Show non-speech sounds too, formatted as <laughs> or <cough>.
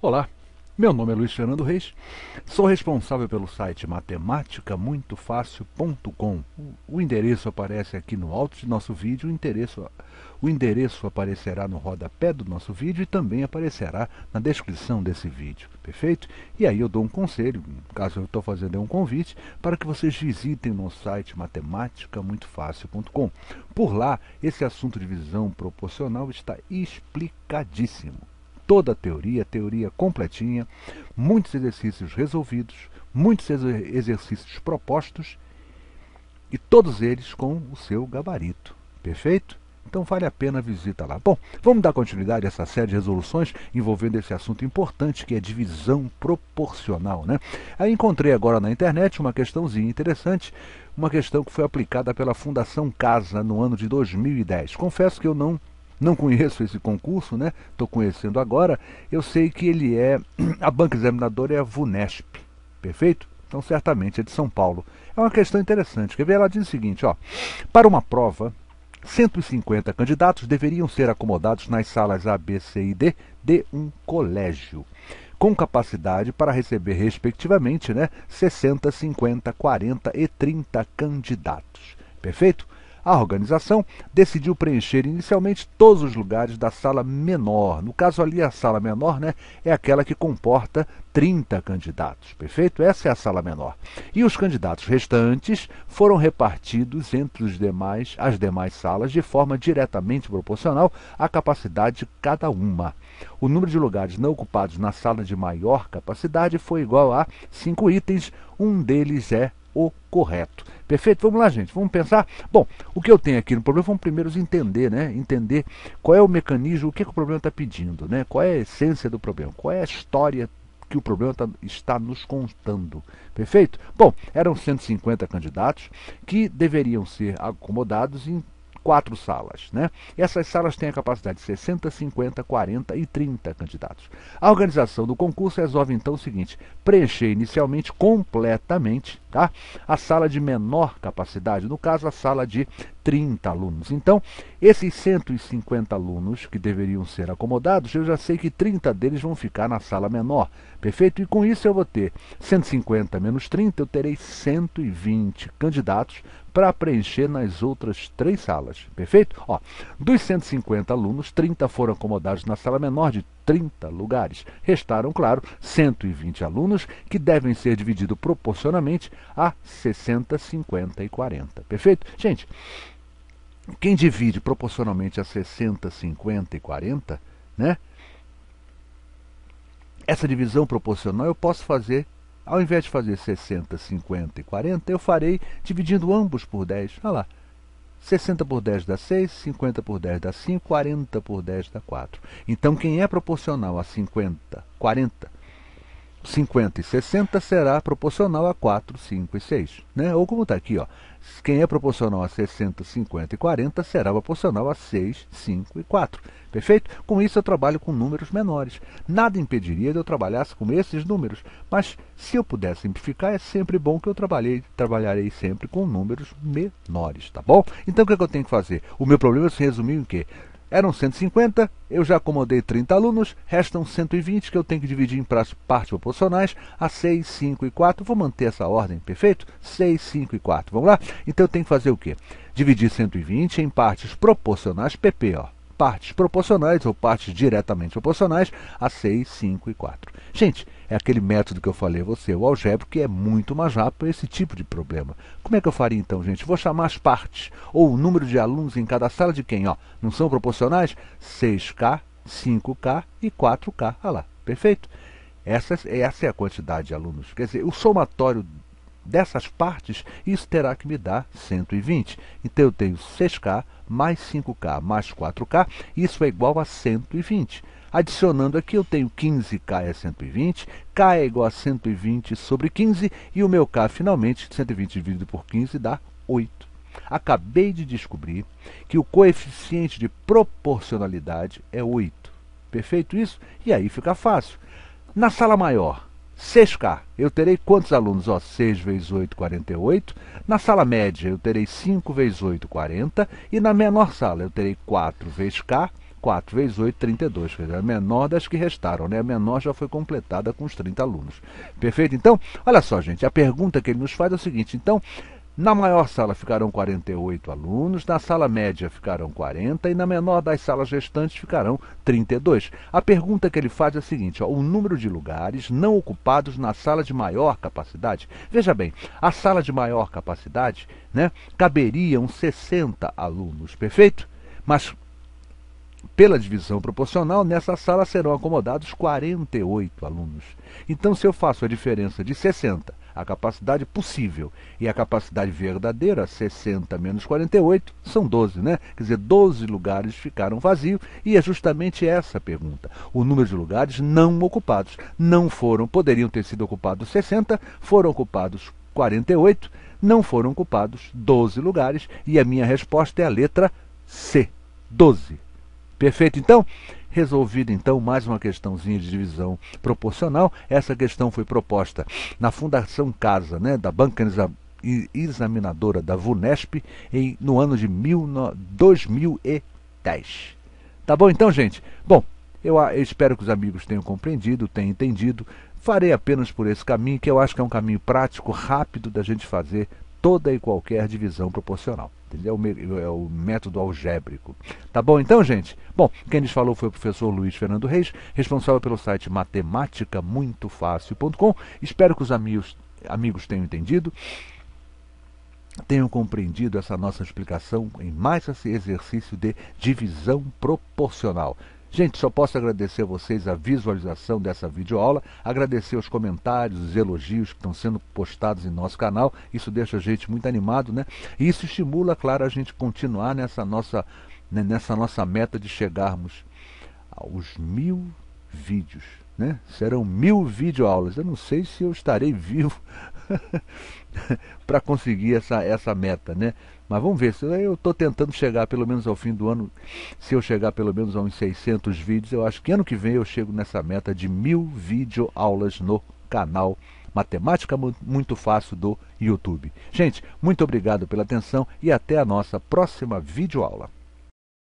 Olá, meu nome é Luiz Fernando Reis, sou responsável pelo site matematicamuitofácil.com. O endereço aparece aqui no alto de nosso vídeo, o endereço, o endereço aparecerá no rodapé do nosso vídeo e também aparecerá na descrição desse vídeo, perfeito? E aí eu dou um conselho, caso eu estou fazendo um convite, para que vocês visitem nosso site matematicamuitofácil.com. Por lá, esse assunto de visão proporcional está explicadíssimo toda a teoria, teoria completinha, muitos exercícios resolvidos, muitos exercícios propostos e todos eles com o seu gabarito. Perfeito? Então vale a pena a visita lá. Bom, vamos dar continuidade a essa série de resoluções envolvendo esse assunto importante que é divisão proporcional, né? Aí encontrei agora na internet uma questãozinha interessante, uma questão que foi aplicada pela Fundação Casa no ano de 2010. Confesso que eu não não conheço esse concurso, né? Estou conhecendo agora. Eu sei que ele é. <clears throat> A banca examinadora é a VUNESP, perfeito? Então, certamente é de São Paulo. É uma questão interessante. Quer ver? Ela diz o seguinte: ó, para uma prova, 150 candidatos deveriam ser acomodados nas salas A, B, C e D de um colégio, com capacidade para receber, respectivamente, né, 60, 50, 40 e 30 candidatos. Perfeito? A organização decidiu preencher inicialmente todos os lugares da sala menor. No caso ali, a sala menor né, é aquela que comporta 30 candidatos, perfeito? Essa é a sala menor. E os candidatos restantes foram repartidos entre os demais, as demais salas de forma diretamente proporcional à capacidade de cada uma. O número de lugares não ocupados na sala de maior capacidade foi igual a cinco itens, um deles é o correto. Perfeito? Vamos lá, gente, vamos pensar. Bom, o que eu tenho aqui no problema, vamos primeiro entender, né? Entender qual é o mecanismo, o que, é que o problema está pedindo, né? Qual é a essência do problema, qual é a história que o problema tá, está nos contando. Perfeito? Bom, eram 150 candidatos que deveriam ser acomodados em quatro salas. Né? Essas salas têm a capacidade de 60, 50, 40 e 30 candidatos. A organização do concurso resolve então o seguinte: preencher inicialmente completamente tá? a sala de menor capacidade, no caso, a sala de 30 alunos. Então, esses 150 alunos que deveriam ser acomodados, eu já sei que 30 deles vão ficar na sala menor, perfeito? E com isso eu vou ter 150 menos 30, eu terei 120 candidatos para preencher nas outras três salas, perfeito? Ó, dos 150 alunos, 30 foram acomodados na sala menor de 30 lugares. Restaram, claro, 120 alunos que devem ser divididos proporcionalmente a 60, 50 e 40. Perfeito? Gente, quem divide proporcionalmente a 60, 50 e 40, né? Essa divisão proporcional eu posso fazer, ao invés de fazer 60, 50 e 40, eu farei dividindo ambos por 10. Olha lá. 60 por 10 dá 6, 50 por 10 dá 5, 40 por 10 dá 4. Então, quem é proporcional a 50, 40, 50 e 60 será proporcional a 4, 5 e 6. Né? Ou como está aqui, ó, quem é proporcional a 60, 50 e 40 será proporcional a 6, 5 e 4. Perfeito? Com isso eu trabalho com números menores. Nada impediria de eu trabalhar com esses números, mas se eu puder simplificar, é sempre bom que eu trabalhei, trabalharei sempre com números menores, tá bom? Então o que, é que eu tenho que fazer? O meu problema se resumiu em quê? Eram 150, eu já acomodei 30 alunos, restam 120 que eu tenho que dividir em partes proporcionais a 6, 5 e 4. Vou manter essa ordem, perfeito? 6, 5 e 4. Vamos lá? Então eu tenho que fazer o quê? Dividir 120 em partes proporcionais PP, ó partes proporcionais ou partes diretamente proporcionais a 6, 5 e 4. Gente, é aquele método que eu falei a você, o algébrico, que é muito mais rápido para esse tipo de problema. Como é que eu faria então, gente? Vou chamar as partes, ou o número de alunos em cada sala de quem? Ó, não são proporcionais? 6K, 5K e 4K. Olha lá, perfeito? Essa, essa é a quantidade de alunos. Quer dizer, o somatório dessas partes, isso terá que me dar 120. Então eu tenho 6K mais 5K mais 4K, isso é igual a 120. Adicionando aqui, eu tenho 15K é 120, K é igual a 120 sobre 15, e o meu K, finalmente, 120 dividido por 15 dá 8. Acabei de descobrir que o coeficiente de proporcionalidade é 8. Perfeito isso? E aí fica fácil. Na sala maior, 6K, eu terei quantos alunos? Ó, 6 vezes 8, 48. Na sala média, eu terei 5 vezes 8, 40. E na menor sala, eu terei 4 vezes K, 4 vezes 8, 32, quer dizer, a menor das que restaram, né? A menor já foi completada com os 30 alunos. Perfeito? Então, olha só, gente, a pergunta que ele nos faz é o seguinte, então, na maior sala ficarão 48 alunos, na sala média ficarão 40 e na menor das salas restantes ficarão 32. A pergunta que ele faz é a seguinte: ó, o número de lugares não ocupados na sala de maior capacidade. Veja bem, a sala de maior capacidade né, caberiam 60 alunos, perfeito? Mas pela divisão proporcional, nessa sala serão acomodados 48 alunos. Então, se eu faço a diferença de 60 a capacidade possível e a capacidade verdadeira, 60 menos 48, são 12, né? Quer dizer, 12 lugares ficaram vazios e é justamente essa a pergunta. O número de lugares não ocupados. Não foram, poderiam ter sido ocupados 60, foram ocupados 48, não foram ocupados 12 lugares e a minha resposta é a letra C, 12. Perfeito então? Resolvida então mais uma questãozinha de divisão proporcional. Essa questão foi proposta na Fundação Casa, né, da Banca Examinadora da VUNESP, em, no ano de mil, no, 2010. Tá bom então, gente? Bom, eu, eu espero que os amigos tenham compreendido, tenham entendido. Farei apenas por esse caminho, que eu acho que é um caminho prático, rápido da gente fazer toda e qualquer divisão proporcional. É o método algébrico. Tá bom então, gente? Bom, quem nos falou foi o professor Luiz Fernando Reis, responsável pelo site matematicamuitofácil.com. Espero que os amigos, amigos tenham entendido tenham compreendido essa nossa explicação em mais esse exercício de divisão proporcional. Gente, só posso agradecer a vocês a visualização dessa videoaula, agradecer os comentários, os elogios que estão sendo postados em nosso canal. Isso deixa a gente muito animado, né? E isso estimula, claro, a gente continuar nessa nossa, né, nessa nossa meta de chegarmos aos mil vídeos. Né? Serão mil videoaulas. Eu não sei se eu estarei vivo <laughs> para conseguir essa, essa meta, né? Mas vamos ver, eu estou tentando chegar pelo menos ao fim do ano, se eu chegar pelo menos a uns 600 vídeos, eu acho que ano que vem eu chego nessa meta de mil videoaulas no canal Matemática Muito Fácil do YouTube. Gente, muito obrigado pela atenção e até a nossa próxima videoaula.